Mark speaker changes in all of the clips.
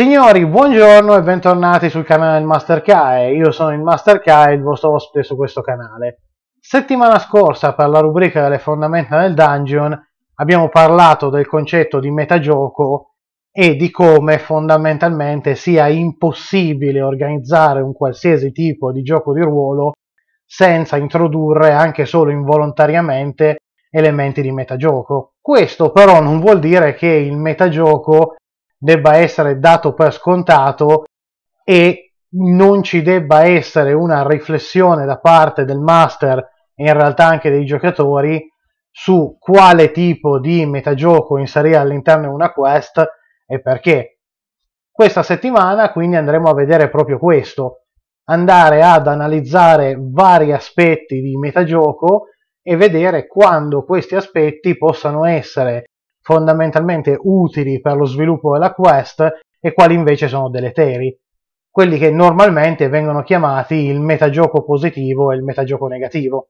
Speaker 1: Signori, buongiorno e bentornati sul canale del Master Kai. Io sono il Master Kai, il vostro ospite su questo canale. Settimana scorsa, per la rubrica delle fondamenta del dungeon, abbiamo parlato del concetto di metagioco e di come fondamentalmente sia impossibile organizzare un qualsiasi tipo di gioco di ruolo senza introdurre anche solo involontariamente elementi di metagioco. Questo però non vuol dire che il metagioco debba essere dato per scontato e non ci debba essere una riflessione da parte del master e in realtà anche dei giocatori su quale tipo di metagioco inserire all'interno di una quest e perché. Questa settimana quindi andremo a vedere proprio questo, andare ad analizzare vari aspetti di metagioco e vedere quando questi aspetti possano essere fondamentalmente utili per lo sviluppo della quest e quali invece sono deleteri, quelli che normalmente vengono chiamati il metagioco positivo e il metagioco negativo.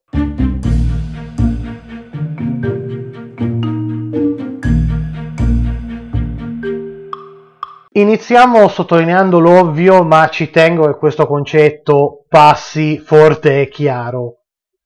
Speaker 1: Iniziamo sottolineando l'ovvio, ma ci tengo che questo concetto passi forte e chiaro.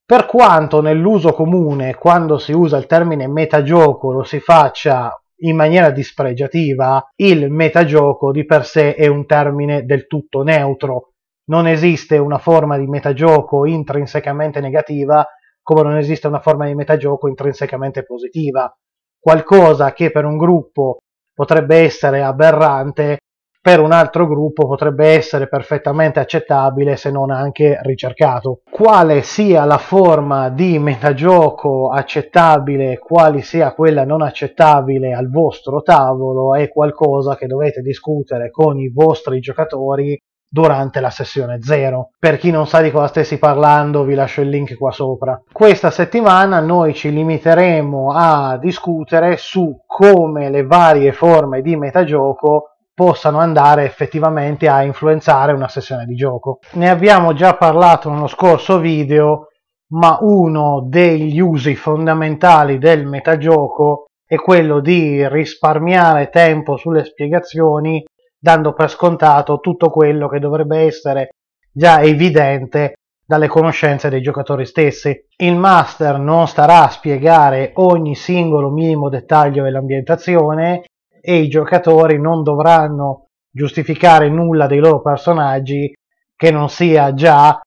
Speaker 1: Per quanto nell'uso comune, quando si usa il termine metagioco, lo si faccia in maniera dispregiativa, il metagioco di per sé è un termine del tutto neutro. Non esiste una forma di metagioco intrinsecamente negativa, come non esiste una forma di metagioco intrinsecamente positiva. Qualcosa che per un gruppo potrebbe essere aberrante per un altro gruppo potrebbe essere perfettamente accettabile se non anche ricercato. Quale sia la forma di metagioco accettabile, quali sia quella non accettabile al vostro tavolo è qualcosa che dovete discutere con i vostri giocatori durante la sessione 0. Per chi non sa di cosa stessi parlando, vi lascio il link qua sopra. Questa settimana noi ci limiteremo a discutere su come le varie forme di metagioco possano andare effettivamente a influenzare una sessione di gioco. Ne abbiamo già parlato nello scorso video, ma uno degli usi fondamentali del metagioco è quello di risparmiare tempo sulle spiegazioni, dando per scontato tutto quello che dovrebbe essere già evidente dalle conoscenze dei giocatori stessi. Il master non starà a spiegare ogni singolo minimo dettaglio dell'ambientazione, e i giocatori non dovranno giustificare nulla dei loro personaggi che non sia già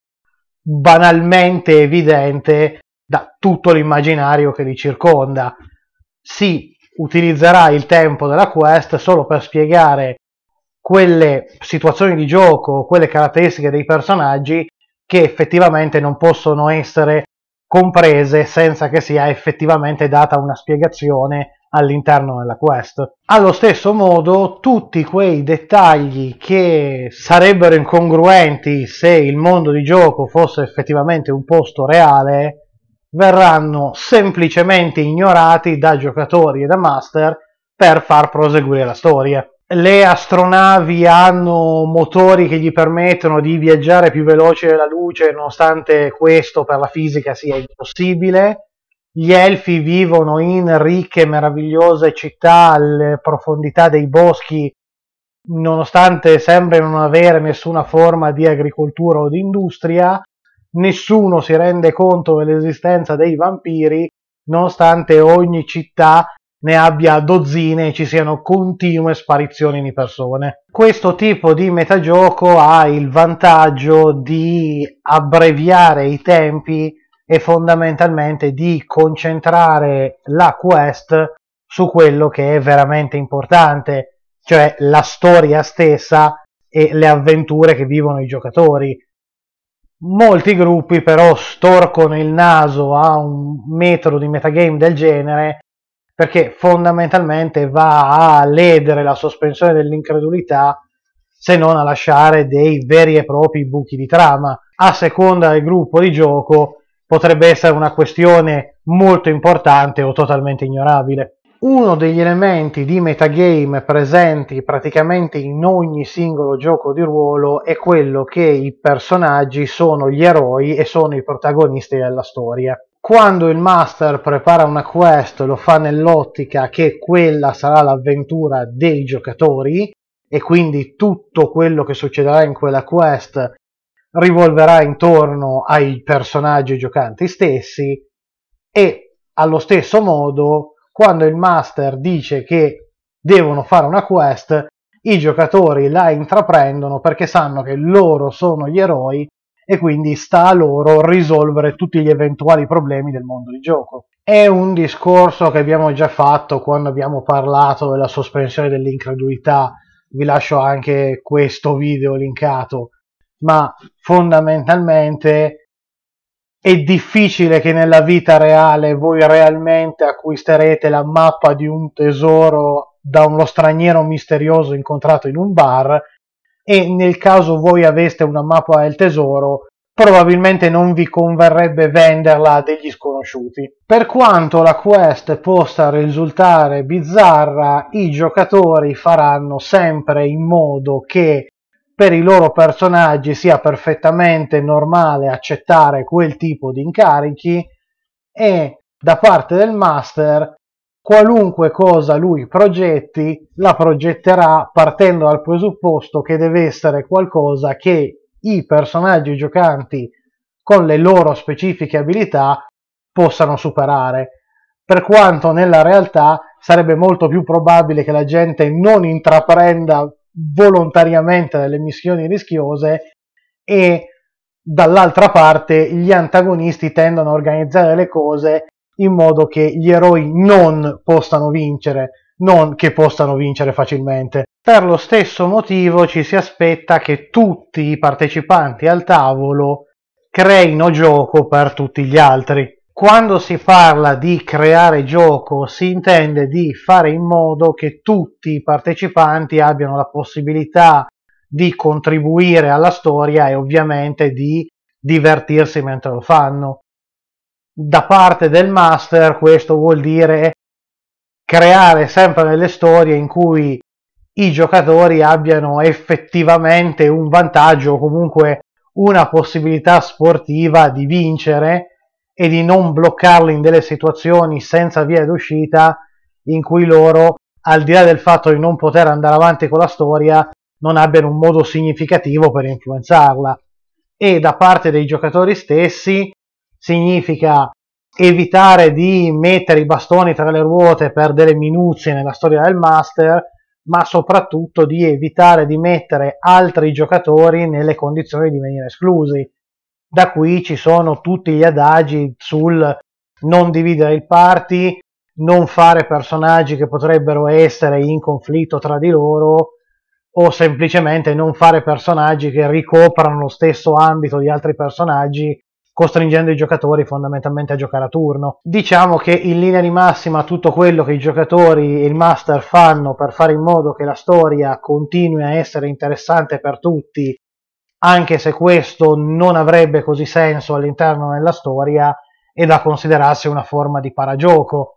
Speaker 1: banalmente evidente da tutto l'immaginario che li circonda. Si utilizzerà il tempo della quest solo per spiegare quelle situazioni di gioco, quelle caratteristiche dei personaggi che effettivamente non possono essere comprese senza che sia effettivamente data una spiegazione all'interno della quest. Allo stesso modo, tutti quei dettagli che sarebbero incongruenti se il mondo di gioco fosse effettivamente un posto reale verranno semplicemente ignorati da giocatori e da master per far proseguire la storia. Le astronavi hanno motori che gli permettono di viaggiare più veloce della luce, nonostante questo per la fisica sia impossibile gli elfi vivono in ricche, meravigliose città alle profondità dei boschi, nonostante sembri non avere nessuna forma di agricoltura o di industria, nessuno si rende conto dell'esistenza dei vampiri, nonostante ogni città ne abbia dozzine e ci siano continue sparizioni di persone. Questo tipo di metagioco ha il vantaggio di abbreviare i tempi e fondamentalmente di concentrare la quest su quello che è veramente importante, cioè la storia stessa e le avventure che vivono i giocatori. Molti gruppi però storcono il naso a un metodo di metagame del genere perché fondamentalmente va a ledere la sospensione dell'incredulità se non a lasciare dei veri e propri buchi di trama. A seconda del gruppo di gioco potrebbe essere una questione molto importante o totalmente ignorabile. Uno degli elementi di metagame presenti praticamente in ogni singolo gioco di ruolo è quello che i personaggi sono gli eroi e sono i protagonisti della storia. Quando il master prepara una quest lo fa nell'ottica che quella sarà l'avventura dei giocatori e quindi tutto quello che succederà in quella quest rivolverà intorno ai personaggi giocanti stessi e allo stesso modo quando il master dice che devono fare una quest i giocatori la intraprendono perché sanno che loro sono gli eroi e quindi sta a loro risolvere tutti gli eventuali problemi del mondo di gioco. È un discorso che abbiamo già fatto quando abbiamo parlato della sospensione dell'incredulità, vi lascio anche questo video linkato ma fondamentalmente è difficile che nella vita reale voi realmente acquisterete la mappa di un tesoro da uno straniero misterioso incontrato in un bar e nel caso voi aveste una mappa del tesoro probabilmente non vi converrebbe venderla a degli sconosciuti. Per quanto la quest possa risultare bizzarra, i giocatori faranno sempre in modo che per i loro personaggi sia perfettamente normale accettare quel tipo di incarichi e da parte del master qualunque cosa lui progetti la progetterà partendo dal presupposto che deve essere qualcosa che i personaggi giocanti con le loro specifiche abilità possano superare, per quanto nella realtà sarebbe molto più probabile che la gente non intraprenda volontariamente nelle missioni rischiose e dall'altra parte gli antagonisti tendono a organizzare le cose in modo che gli eroi non possano vincere, non che possano vincere facilmente. Per lo stesso motivo ci si aspetta che tutti i partecipanti al tavolo creino gioco per tutti gli altri quando si parla di creare gioco si intende di fare in modo che tutti i partecipanti abbiano la possibilità di contribuire alla storia e ovviamente di divertirsi mentre lo fanno. Da parte del master questo vuol dire creare sempre delle storie in cui i giocatori abbiano effettivamente un vantaggio o comunque una possibilità sportiva di vincere e di non bloccarli in delle situazioni senza via d'uscita in cui loro, al di là del fatto di non poter andare avanti con la storia, non abbiano un modo significativo per influenzarla. E da parte dei giocatori stessi significa evitare di mettere i bastoni tra le ruote per delle minuzie nella storia del master, ma soprattutto di evitare di mettere altri giocatori nelle condizioni di venire esclusi da qui ci sono tutti gli adagi sul non dividere il party, non fare personaggi che potrebbero essere in conflitto tra di loro o semplicemente non fare personaggi che ricoprano lo stesso ambito di altri personaggi costringendo i giocatori fondamentalmente a giocare a turno. Diciamo che in linea di massima tutto quello che i giocatori e il master fanno per fare in modo che la storia continui a essere interessante per tutti anche se questo non avrebbe così senso all'interno della storia, è da considerarsi una forma di paragioco.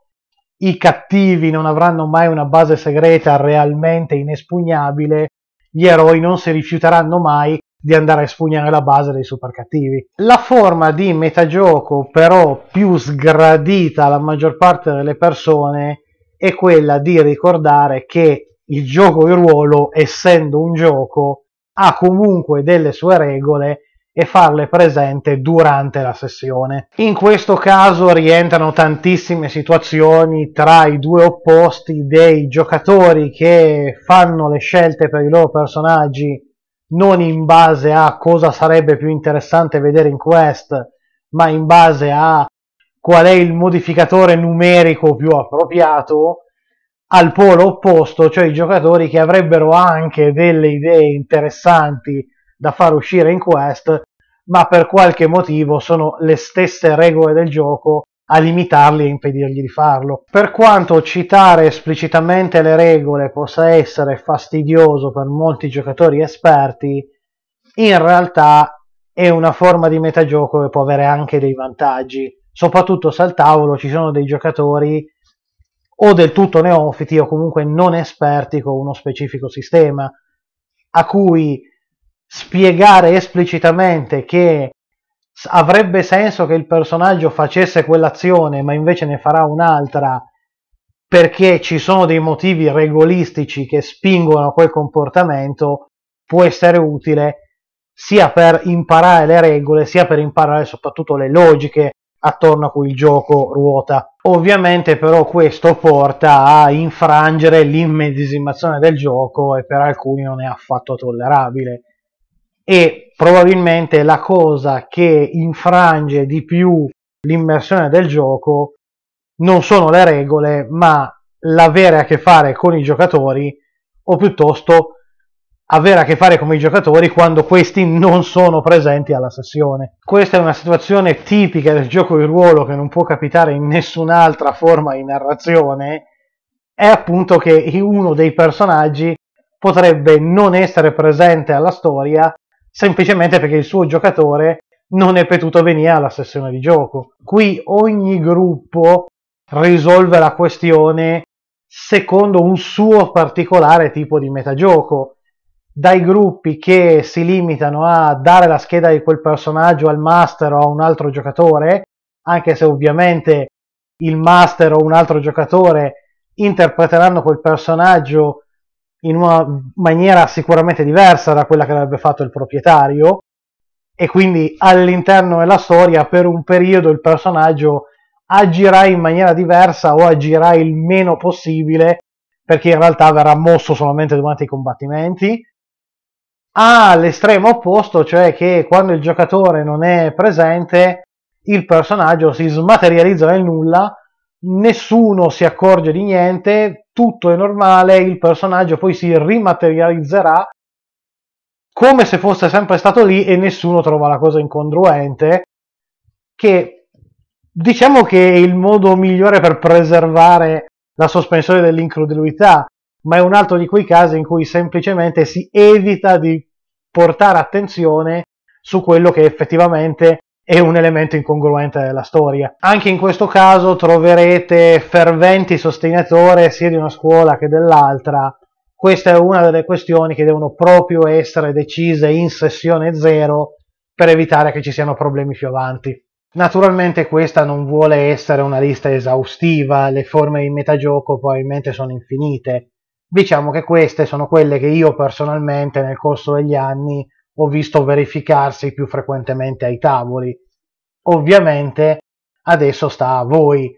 Speaker 1: I cattivi non avranno mai una base segreta realmente inespugnabile, gli eroi non si rifiuteranno mai di andare a espugnare la base dei super cattivi. La forma di metagioco però più sgradita alla maggior parte delle persone è quella di ricordare che il gioco di ruolo, essendo un gioco, ha comunque delle sue regole e farle presente durante la sessione. In questo caso rientrano tantissime situazioni tra i due opposti dei giocatori che fanno le scelte per i loro personaggi non in base a cosa sarebbe più interessante vedere in quest, ma in base a qual è il modificatore numerico più appropriato al polo opposto, cioè i giocatori che avrebbero anche delle idee interessanti da far uscire in quest, ma per qualche motivo sono le stesse regole del gioco a limitarli e impedirgli di farlo. Per quanto citare esplicitamente le regole possa essere fastidioso per molti giocatori esperti, in realtà è una forma di metagioco che può avere anche dei vantaggi, soprattutto se al tavolo ci sono dei giocatori o del tutto neofiti o comunque non esperti con uno specifico sistema, a cui spiegare esplicitamente che avrebbe senso che il personaggio facesse quell'azione ma invece ne farà un'altra perché ci sono dei motivi regolistici che spingono a quel comportamento, può essere utile sia per imparare le regole, sia per imparare soprattutto le logiche attorno a cui il gioco ruota. Ovviamente però questo porta a infrangere l'immedesimazione del gioco e per alcuni non è affatto tollerabile. E probabilmente la cosa che infrange di più l'immersione del gioco non sono le regole, ma l'avere a che fare con i giocatori o piuttosto avere a che fare con i giocatori quando questi non sono presenti alla sessione. Questa è una situazione tipica del gioco di ruolo che non può capitare in nessun'altra forma di narrazione, è appunto che uno dei personaggi potrebbe non essere presente alla storia semplicemente perché il suo giocatore non è potuto venire alla sessione di gioco. Qui ogni gruppo risolve la questione secondo un suo particolare tipo di metagioco dai gruppi che si limitano a dare la scheda di quel personaggio al master o a un altro giocatore, anche se ovviamente il master o un altro giocatore interpreteranno quel personaggio in una maniera sicuramente diversa da quella che avrebbe fatto il proprietario e quindi all'interno della storia per un periodo il personaggio agirà in maniera diversa o agirà il meno possibile perché in realtà verrà mosso solamente durante i combattimenti all'estremo opposto, cioè che quando il giocatore non è presente il personaggio si smaterializza nel nulla, nessuno si accorge di niente, tutto è normale, il personaggio poi si rimaterializzerà come se fosse sempre stato lì e nessuno trova la cosa incongruente, che diciamo che è il modo migliore per preservare la sospensione dell'incredulità, ma è un altro di quei casi in cui semplicemente si evita di portare attenzione su quello che effettivamente è un elemento incongruente della storia. Anche in questo caso troverete ferventi sostenitori sia di una scuola che dell'altra. Questa è una delle questioni che devono proprio essere decise in sessione zero per evitare che ci siano problemi più avanti. Naturalmente questa non vuole essere una lista esaustiva, le forme di metagioco probabilmente sono infinite, diciamo che queste sono quelle che io personalmente nel corso degli anni ho visto verificarsi più frequentemente ai tavoli. Ovviamente adesso sta a voi.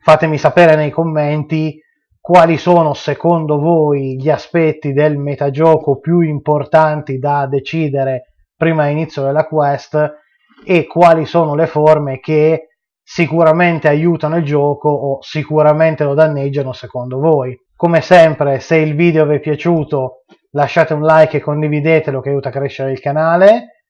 Speaker 1: Fatemi sapere nei commenti quali sono secondo voi gli aspetti del metagioco più importanti da decidere prima inizio della quest e quali sono le forme che sicuramente aiutano il gioco o sicuramente lo danneggiano secondo voi. Come sempre, se il video vi è piaciuto, lasciate un like e condividetelo che aiuta a crescere il canale.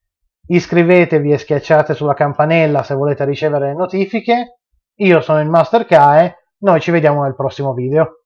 Speaker 1: Iscrivetevi e schiacciate sulla campanella se volete ricevere notifiche. Io sono il Master Kae, noi ci vediamo nel prossimo video.